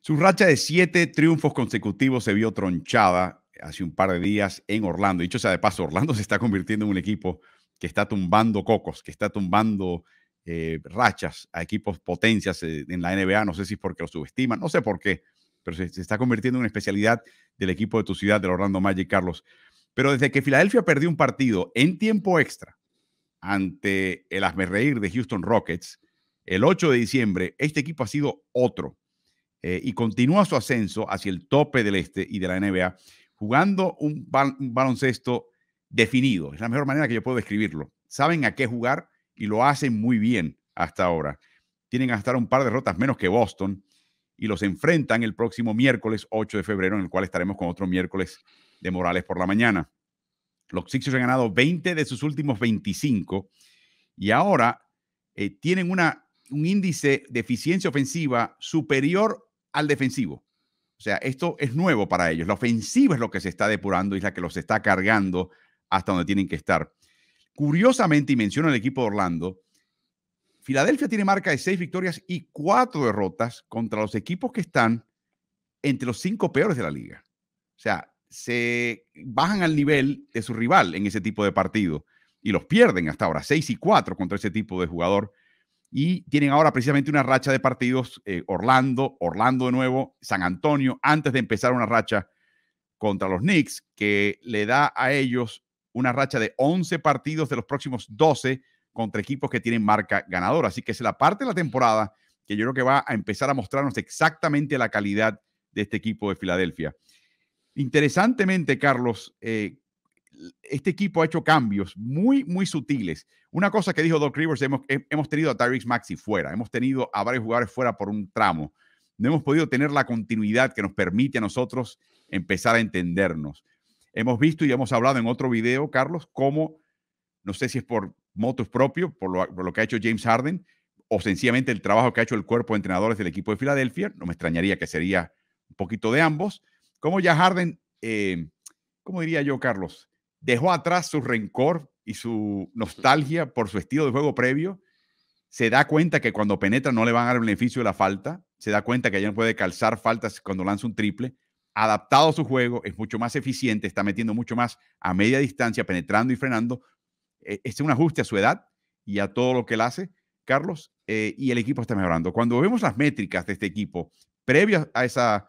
Su racha de siete triunfos consecutivos se vio tronchada hace un par de días en Orlando. Dicho sea de paso, Orlando se está convirtiendo en un equipo que está tumbando cocos, que está tumbando eh, rachas a equipos potencias eh, en la NBA. No sé si es porque lo subestiman, no sé por qué, pero se, está convirtiendo en una especialidad del equipo de tu ciudad, del Orlando Magic, Carlos. Pero desde que Filadelfia perdió un partido en tiempo extra ante el asmerreír de Houston Rockets, el 8 de diciembre, este equipo ha sido otro. Eh, y continúa su ascenso hacia el tope del este y de la NBA, jugando un, baloncesto definido. Es la mejor manera que yo puedo describirlo. Saben a qué jugar y lo hacen muy bien hasta ahora. Tienen hasta un par de derrotas menos que Boston y los enfrentan el próximo miércoles 8 de febrero, en el cual estaremos con otro miércoles de Morales por la mañana. Los Sixers han ganado 20 de sus últimos 25 y ahora eh, tienen una, un índice de eficiencia ofensiva superior al defensivo. O sea, esto es nuevo para ellos. La ofensiva es lo que se está depurando y es la que los está cargando hasta donde tienen que estar. Curiosamente, y menciono el equipo de Orlando, Filadelfia tiene marca de seis victorias y cuatro derrotas contra los equipos que están entre los cinco peores de la liga. O sea, se bajan al nivel de su rival en ese tipo de partido y los pierden hasta ahora, seis y cuatro contra ese tipo de jugador y tienen ahora precisamente una racha de partidos, eh, Orlando, Orlando de nuevo, San Antonio, antes de empezar una racha contra los Knicks, que le da a ellos una racha de 11 partidos de los próximos 12 contra equipos que tienen marca ganadora. Así que es la parte de la temporada que yo creo que va a empezar a mostrarnos exactamente la calidad de este equipo de Filadelfia. Interesantemente, Carlos, eh, este equipo ha hecho cambios muy, muy sutiles. Una cosa que dijo Doc Rivers, hemos, tenido a Tyrese Maxi fuera, hemos tenido a varios jugadores fuera por un tramo. No hemos podido tener la continuidad que nos permite a nosotros empezar a entendernos. Hemos visto y hemos hablado en otro video, Carlos, cómo, no sé si es por motos propio, por lo, que ha hecho James Harden, o sencillamente el trabajo que ha hecho el cuerpo de entrenadores del equipo de Filadelfia, no me extrañaría que sería un poquito de ambos, como ya Harden, eh, ¿cómo diría yo, Carlos? dejó atrás su rencor y su nostalgia por su estilo de juego previo, se da cuenta que cuando penetra no le van a dar el beneficio de la falta, se da cuenta que ya no puede calzar faltas cuando lanza un triple, adaptado a su juego, es mucho más eficiente, está metiendo mucho más a media distancia, penetrando y frenando. E-, es un ajuste a su edad y a todo lo que él hace, Carlos, eh, y el equipo está mejorando. Cuando vemos las métricas de este equipo, previo a esa,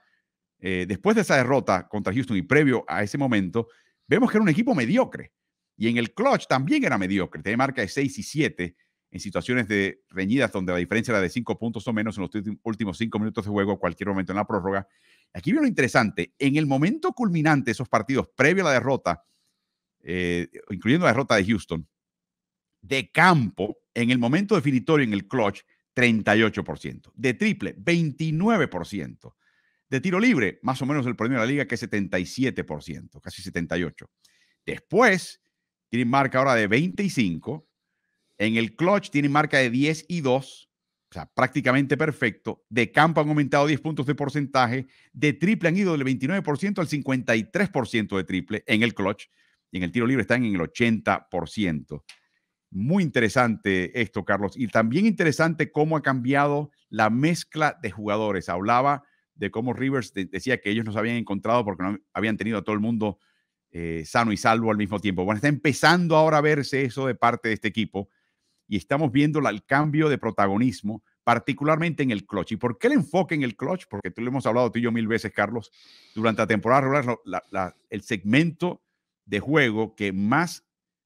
eh, después de esa derrota contra Houston y previo a ese momento, vemos que era un equipo mediocre. Y en el clutch también era mediocre. Tenía marca de 6 y 7 en situaciones de reñidas donde la diferencia era de 5 puntos o menos en los últimos 5 minutos de juego, cualquier momento en la prórroga. Aquí viene lo interesante. En el momento culminante de esos partidos, previo a la derrota, eh, incluyendo la derrota de Houston, de campo, en el momento definitorio, en el clutch, 38%. De triple, 29% de tiro libre, más o menos el premio de la liga, que es 77%, casi 78%. Después, tienen marca ahora de 25. En el clutch tienen marca de 10 y 2. O sea, prácticamente perfecto. De campo han aumentado 10 puntos de porcentaje. De triple han ido del 29% al 53% de triple en el clutch. Y en el tiro libre están en el 80%. Muy interesante esto, Carlos. Y también interesante cómo ha cambiado la mezcla de jugadores. Hablaba de cómo Rivers decía que ellos no habían encontrado porque no habían tenido a todo el mundo eh, sano y salvo al mismo tiempo. Bueno, está empezando ahora a verse eso de parte de este equipo y estamos viendo el cambio de protagonismo, particularmente en el clutch. ¿Y por qué el enfoque en el clutch? Porque tú lo hemos hablado tú y yo mil veces, Carlos, durante la temporada regular, la, el segmento de juego que más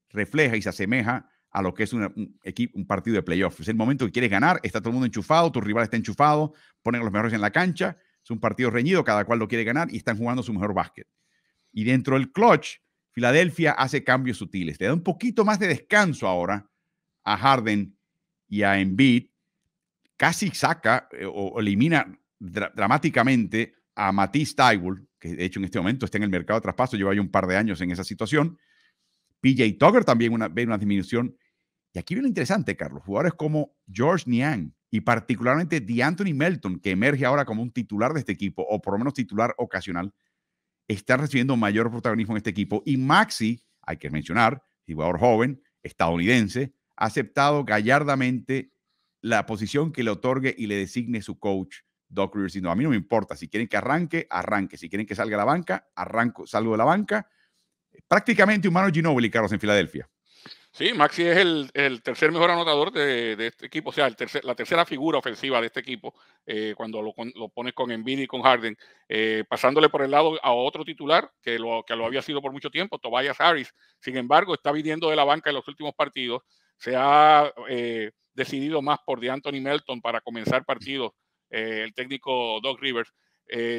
refleja y se asemeja a lo que es un, equipo, un partido de playoff. Es el momento que quieres ganar, está todo el mundo enchufado, tu rival está enchufado, ponen a los mejores en la cancha, es un partido reñido, cada cual lo quiere ganar y están jugando su mejor básquet. Y dentro del clutch, Filadelfia hace cambios sutiles. Le da un poquito más de descanso ahora a Harden y a Embiid. Casi saca eh, o elimina dramáticamente a Matisse Tybull, que de hecho en este momento está en el mercado de traspaso, lleva ya un par de años en esa situación. PJ Tucker también una, ve una disminución. Y aquí viene lo interesante, Carlos. Jugadores como George Niang, y particularmente de Melton, que emerge ahora como un titular de este equipo, o por lo menos titular ocasional, está recibiendo mayor protagonismo en este equipo. Y Maxi, hay que mencionar, jugador joven, estadounidense, ha aceptado gallardamente la posición que le otorgue y le designe su coach, Doc Rivers. a mí no me importa, si quieren que arranque, arranque. Si quieren que salga a la banca, arranco, salgo de la banca. Prácticamente un Mano Ginobili, Carlos, en Filadelfia. Sí, Maxi es el, tercer mejor anotador de, este equipo, o sea, el tercer, la tercera figura ofensiva de este equipo, eh, cuando lo, lo, pones con Embiid y con Harden, eh, pasándole por el lado a otro titular que lo, que lo había sido por mucho tiempo, Tobias Harris. Sin embargo, está viniendo de la banca en los últimos partidos, se ha eh, decidido más por de Anthony Melton para comenzar partidos, el técnico Doc Rivers.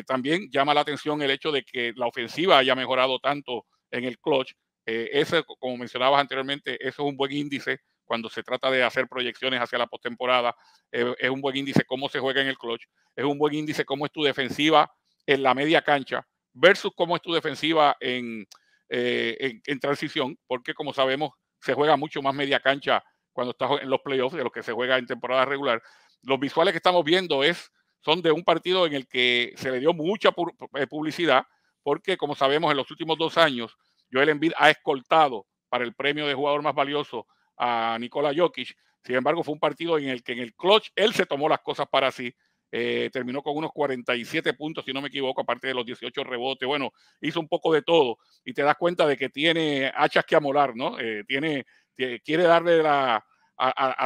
también llama la atención el hecho de que la ofensiva haya mejorado tanto en el clutch eh, como mencionabas anteriormente, eso es un buen índice cuando se trata de hacer proyecciones hacia la postemporada. Eh, es un buen índice cómo se juega en el clutch. Es un buen índice cómo es tu defensiva en la media cancha versus cómo es tu defensiva eh, en, en, transición, porque como sabemos, se juega mucho más media cancha cuando estás en los playoffs de lo que se juega en temporada regular. Los visuales que estamos viendo es, son de un partido en el que se le dio mucha publicidad, porque como sabemos, en los últimos dos años Joel Embiid ha escoltado para el premio de jugador más valioso a Nikola Jokic. Sin embargo, fue un partido en el que en el clutch él se tomó las cosas para sí. Eh, terminó con unos 47 puntos, si no me equivoco, aparte de los 18 rebotes. Bueno, hizo un poco de todo y te das cuenta de que tiene hachas que amolar, ¿no? Eh, tiene, quiere darle a,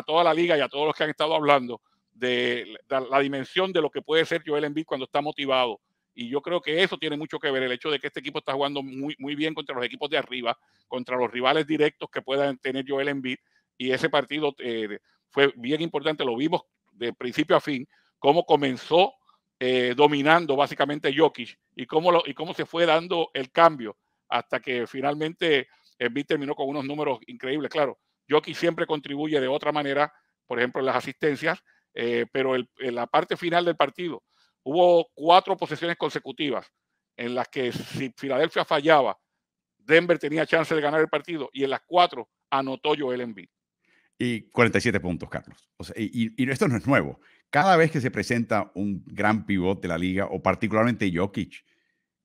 toda la liga y a todos los que han estado hablando de, de, la dimensión de lo que puede ser Joel Embiid cuando está motivado y yo creo que eso tiene mucho que ver, el hecho de que este equipo está jugando muy, muy bien contra los equipos de arriba, contra los rivales directos que puedan tener Joel Embiid. Y ese partido eh, fue bien importante, lo vimos de principio a fin, cómo comenzó eh, dominando básicamente Jokic y cómo, lo, y cómo se fue dando el cambio hasta que finalmente Embiid terminó con unos números increíbles. Claro, Jokic siempre contribuye de otra manera, por ejemplo, en las asistencias, eh, pero en la parte final del partido, Hubo cuatro posesiones consecutivas en las que si Filadelfia fallaba, Denver tenía chance de ganar el partido y en las cuatro anotó Joel Embiid. Y 47 puntos, Carlos. y, esto no es nuevo. Cada vez que se presenta un gran pivote de la liga, o particularmente Jokic,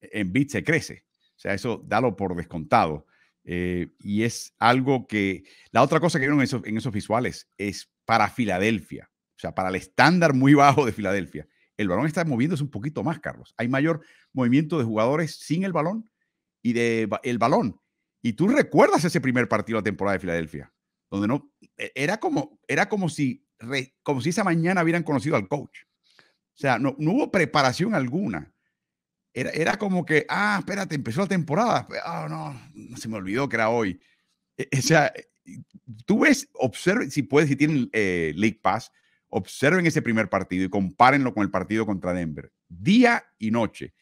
Embiid se crece. O sea, eso dalo por descontado. Eh, y es algo que... La otra cosa que vieron en esos visuales es para Filadelfia, o sea, para el estándar muy bajo de Filadelfia el balón está moviéndose un poquito más, Carlos. Hay mayor movimiento de jugadores sin el balón y de el balón. Y tú recuerdas ese primer partido de la temporada de Filadelfia, donde no e, era como era como si como si esa mañana hubieran conocido al coach. O sea, no, hubo preparación alguna. Era, como que, ah, espérate, empezó la temporada. Ah, no, se me olvidó que era hoy. E, e, o sea, tú ves, observe, si puedes, si tienen eh, League Pass, observen ese primer partido y compárenlo con el partido contra Denver. Día y noche.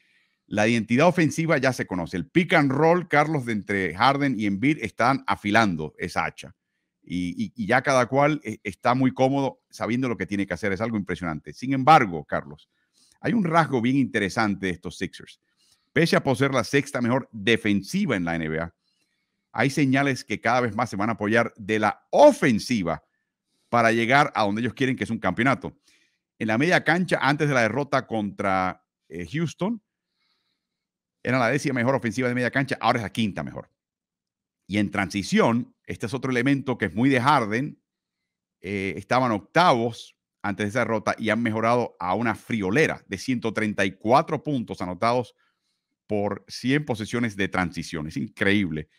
La identidad ofensiva ya se conoce. El pick and roll, Carlos, de entre Harden y Embiid están afilando esa hacha. Y, y, ya cada cual eh, está muy cómodo sabiendo lo que tiene que hacer. Es algo impresionante. Sin embargo, Carlos, hay un rasgo bien interesante de estos Sixers. Pese a poseer la sexta mejor defensiva en la NBA, hay señales que cada vez más se van a apoyar de la ofensiva para llegar a donde ellos quieren, que es un campeonato. En la media cancha, antes de la derrota contra eh, Houston, era la décima mejor ofensiva de media cancha, ahora es la quinta mejor. Y en transición, este es otro elemento que es muy de Harden, eh, estaban octavos antes de esa derrota y han mejorado a una friolera de 134 puntos anotados por 100 posesiones de transición. Es increíble.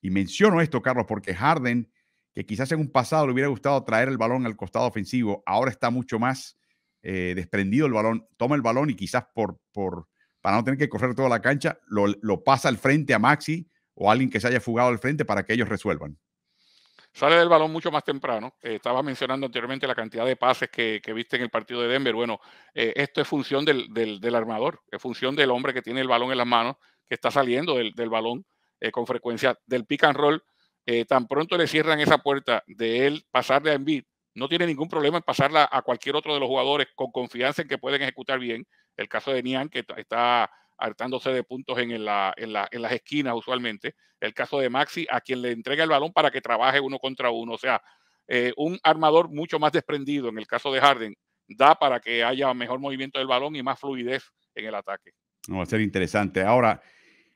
Y menciono esto, Carlos, porque Harden que quizás en un pasado le hubiera gustado traer el balón al costado ofensivo, ahora está mucho más eh, desprendido el balón, toma el balón y quizás por, por, para no tener que correr toda la cancha, lo, pasa al frente a Maxi o a alguien que se haya fugado al frente para que ellos resuelvan. Sale del balón mucho más temprano. Eh, estaba mencionando anteriormente la cantidad de pases que, viste en el partido de Denver. Bueno, eh, esto es función del, armador, es función del hombre que tiene el balón en las manos, que está saliendo del balón con frecuencia del pick and roll eh, tan pronto le cierran esa puerta de él pasarle a Embiid, no tiene ningún problema en pasarla a cualquier otro de los jugadores con confianza en que pueden ejecutar bien. El caso de Nian, que está hartándose de puntos en, las esquinas usualmente. El caso de Maxi, a quien le entrega el balón para que trabaje uno contra uno. O sea, eh, un armador mucho más desprendido en el caso de Harden da para que haya mejor movimiento del balón y más fluidez en el ataque. va a ser interesante. Ahora,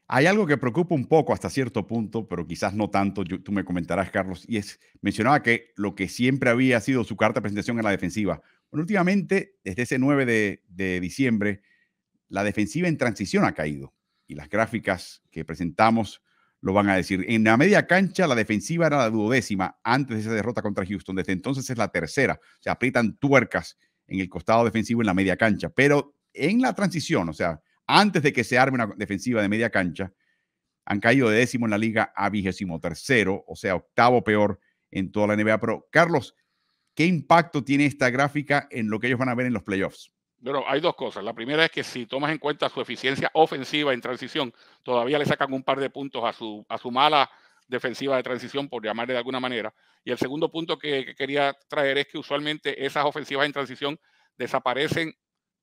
hay algo que preocupa un poco hasta cierto punto, pero quizás no tanto, tú me comentarás, Carlos, y es, mencionaba que lo que siempre había sido su carta de presentación en la defensiva. Bueno, últimamente, desde ese 9 de, diciembre, la defensiva en transición ha caído, y las gráficas que presentamos lo van a decir. En la media cancha, la defensiva era la duodécima antes de esa derrota contra Houston, desde entonces es la tercera, Se aprietan tuercas en el costado defensivo en la media cancha, pero en la transición, o sea, antes de que se arme una defensiva de media cancha, han caído de décimo en la liga a vigésimo tercero, o sea, octavo peor en toda la NBA. Pero, Carlos, ¿qué impacto tiene esta gráfica en lo que ellos van a ver en los playoffs? Bueno, hay dos cosas. La primera es que si tomas en cuenta su eficiencia ofensiva en transición, todavía le sacan un par de puntos a su, a su mala defensiva de transición, por llamarle de alguna manera. Y el segundo punto que quería traer es que usualmente esas ofensivas en transición desaparecen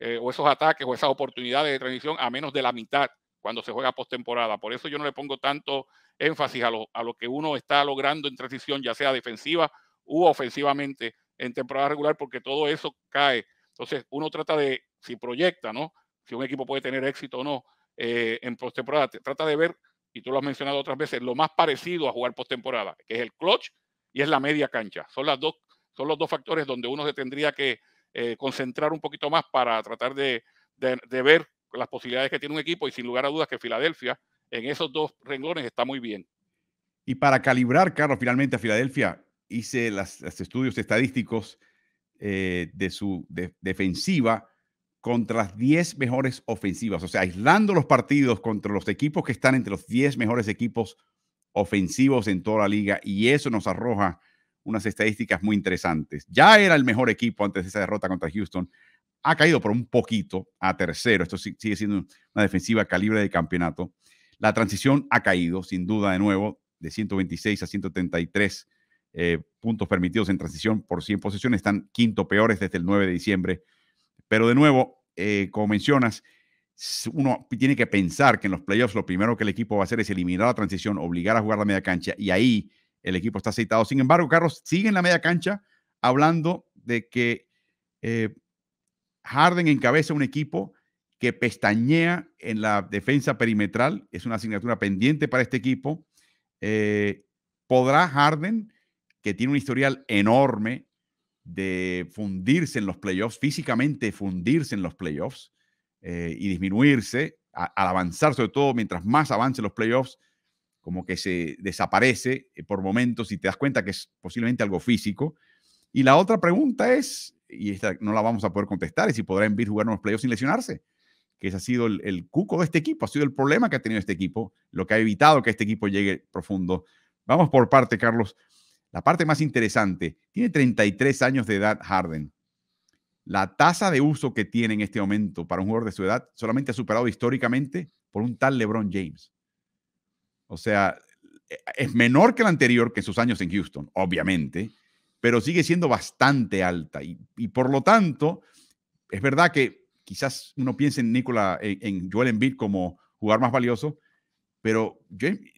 eh, o esos ataques o esas oportunidades de transición a menos de la mitad cuando se juega postemporada. Por eso yo no le pongo tanto énfasis a lo, que uno está logrando en transición, ya sea defensiva u ofensivamente en temporada regular, porque todo eso cae. Entonces, uno trata de, si proyecta, ¿no? Si un equipo puede tener éxito o no eh, en postemporada, trata de ver, y tú lo has mencionado otras veces, lo más parecido a jugar postemporada, que es el clutch y es la media cancha. Son, las dos, son los dos factores donde uno se tendría que eh, concentrar un poquito más para tratar de, ver las posibilidades que tiene un equipo y sin lugar a dudas que Filadelfia en esos dos renglones está muy bien. Y para calibrar, Carlos, finalmente a Filadelfia hice los estudios estadísticos eh, de su defensiva contra las 10 mejores ofensivas, o sea, aislando los partidos contra los equipos que están entre los 10 mejores equipos ofensivos en toda la liga y eso nos arroja unas estadísticas muy interesantes. Ya era el mejor equipo antes de esa derrota contra Houston. Ha caído por un poquito a tercero. Esto sigue siendo una defensiva calibre de campeonato. La transición ha caído, sin duda, de nuevo, de 126 a 133 eh, puntos permitidos en transición por 100 posesiones. Están quinto peores desde el 9 de diciembre. Pero de nuevo, eh, como mencionas, uno tiene que pensar que en los playoffs lo primero que el equipo va a hacer es eliminar la transición, obligar a jugar la media cancha y ahí el equipo está aceitado. Sin embargo, Carlos sigue en la media cancha hablando de que eh, Harden encabeza un equipo que pestañea en la defensa perimetral. Es una asignatura pendiente para este equipo. Eh, ¿Podrá Harden, que tiene un historial enorme de fundirse en los playoffs, físicamente fundirse en los playoffs eh, y disminuirse al avanzar, sobre todo mientras más avance los playoffs, como que se desaparece eh, por momentos y te das cuenta que es posiblemente algo físico. Y la otra pregunta es, y esta no la vamos a poder contestar, es si podrá Embiid jugar unos playoffs sin lesionarse, que ese ha sido el, el, cuco de este equipo, ha sido el problema que ha tenido este equipo, lo que ha evitado que este equipo llegue profundo. Vamos por parte, Carlos. La parte más interesante, tiene 33 años de edad Harden. La tasa de uso que tiene en este momento para un jugador de su edad solamente ha superado históricamente por un tal LeBron James. O sea, e, e, es menor que el anterior que sus años en Houston, obviamente, pero sigue siendo bastante alta. Y, por lo tanto, es verdad que quizás uno piense en Nicola, en, Joel Embiid como jugar más valioso, pero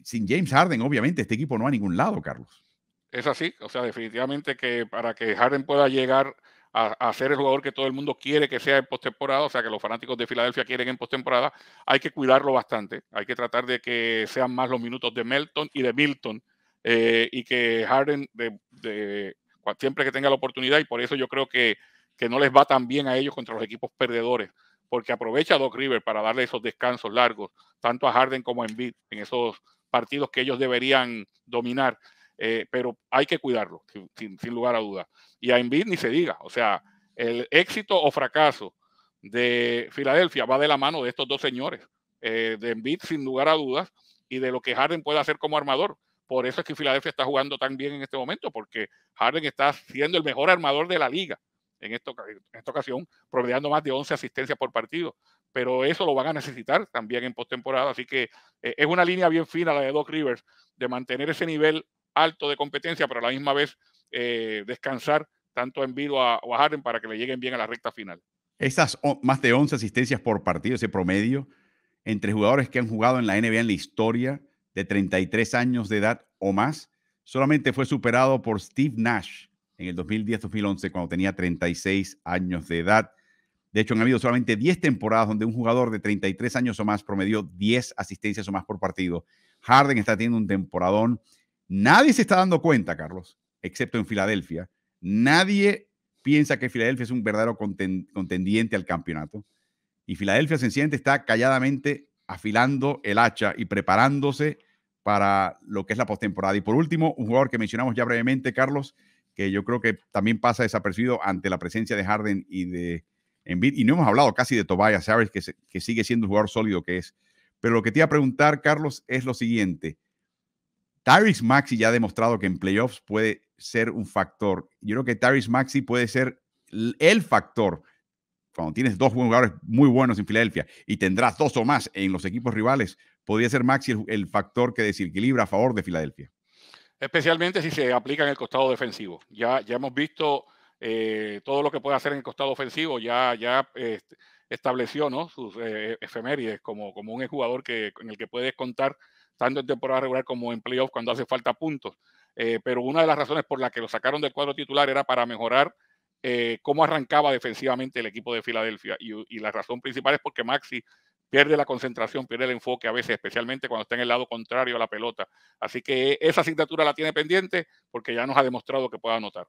sin James Harden, obviamente, este equipo no va a ningún lado, Carlos. Es así, o sea, definitivamente que para que Harden pueda llegar a, ser el jugador que todo el mundo quiere que sea en postemporada, o sea que los fanáticos de Filadelfia quieren en postemporada, hay que cuidarlo bastante. Hay que tratar de que sean más los minutos de Melton y de Milton eh, y que Harden de, siempre que tenga la oportunidad y por eso yo creo que, que no les va tan bien a ellos contra los equipos perdedores porque aprovecha a Doc River para darle esos descansos largos, tanto a Harden como a Embiid, en esos partidos que ellos deberían dominar. Eh, pero hay que cuidarlo, sin, lugar a dudas. Y a Embiid ni se diga, o sea, el éxito o fracaso de Filadelfia va de la mano de estos dos señores, eh, de Embiid sin lugar a dudas y de lo que Harden puede hacer como armador. Por eso es que Filadelfia está jugando tan bien en este momento, porque Harden está siendo el mejor armador de la liga en, esta ocasión, promediando más de 11 asistencias por partido. Pero eso lo van a necesitar también en postemporada. Así que eh, es una línea bien fina la de Doc Rivers de mantener ese nivel alto de competencia, pero a la misma vez eh, descansar tanto en Envido a, Harden para que le lleguen bien a la recta final. Esas más de 11 asistencias por partido, ese promedio, entre jugadores que han jugado en la NBA en la historia de 33 años de edad o más, solamente fue superado por Steve Nash en el 2010-2011 cuando tenía 36 años de edad. De hecho, han habido solamente 10 temporadas donde un jugador de 33 años o más promedió 10 asistencias o más por partido. Harden está teniendo un temporadón. Nadie se está dando cuenta, Carlos, excepto en Filadelfia. Nadie piensa que Filadelfia es un verdadero contendiente al campeonato. Y Filadelfia sencillamente está calladamente afilando el hacha y preparándose para lo que es la postemporada. Y por último, un jugador que mencionamos ya brevemente, Carlos, que yo creo que también pasa desapercibido ante la presencia de Harden y de Embiid. Y no hemos hablado casi de Tobias Harris, que, que sigue siendo un jugador sólido que es. Pero lo que te iba a preguntar, Carlos, es lo siguiente. Tyrese Maxi ya ha demostrado que en playoffs puede ser un factor. Yo creo que Tyrese Maxi puede ser el factor cuando tienes dos jugadores muy buenos en Filadelfia y tendrás dos o más en los equipos rivales, podría ser Maxi el, factor que desequilibra a favor de Filadelfia. Especialmente si se aplica en el costado defensivo. Ya, ya hemos visto eh, todo lo que puede hacer en el costado ofensivo, ya, ya este, estableció ¿no? sus eh, e-, efemérides como, como un jugador que, en el que puedes contar tanto en temporada regular como en playoffs cuando hace falta puntos. Eh, pero una de las razones por las que lo sacaron del cuadro titular era para mejorar eh, cómo arrancaba defensivamente el equipo de Filadelfia. Y, y, la razón principal es porque Maxi pierde la concentración, pierde el enfoque a veces, especialmente cuando está en el lado contrario a la pelota. Así que esa asignatura la tiene pendiente porque ya nos ha demostrado que puede anotar.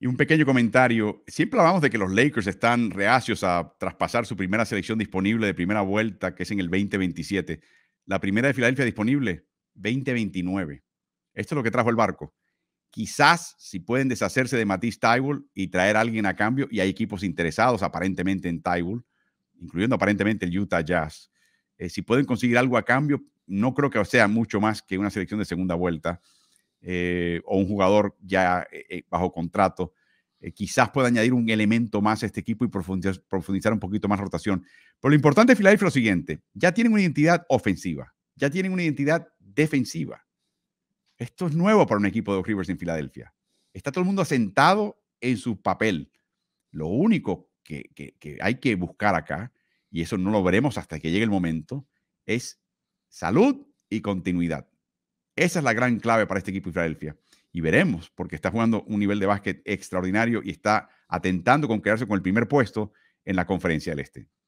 Y un pequeño comentario. Siempre hablamos de que los Lakers están reacios a traspasar su primera selección disponible de primera vuelta, que es en el 2027. La primera de Filadelfia disponible, 2029. Esto es lo que trajo el barco. Quizás si pueden deshacerse de Matisse Tybull y traer a alguien a cambio, y hay equipos interesados aparentemente en Tybull, incluyendo aparentemente el Utah Jazz. Eh, si pueden conseguir algo a cambio, no creo que sea mucho más que una selección de segunda vuelta eh, o un jugador ya eh, bajo contrato. quizás pueda añadir un elemento más a este equipo y profundizar, profundizar un poquito más rotación. Pero lo importante de Filadelfia es lo siguiente, ya tienen una identidad ofensiva, ya tienen una identidad defensiva. Esto es nuevo para un equipo de los Rivers en Filadelfia. Está todo el mundo sentado en su papel. Lo único que, que hay que buscar acá, y eso no lo veremos hasta que llegue el momento, es salud y continuidad. Esa es la gran clave para este equipo de Filadelfia. Y veremos, porque está jugando un nivel de básquet extraordinario y está atentando con quedarse con el primer puesto en la conferencia del Este.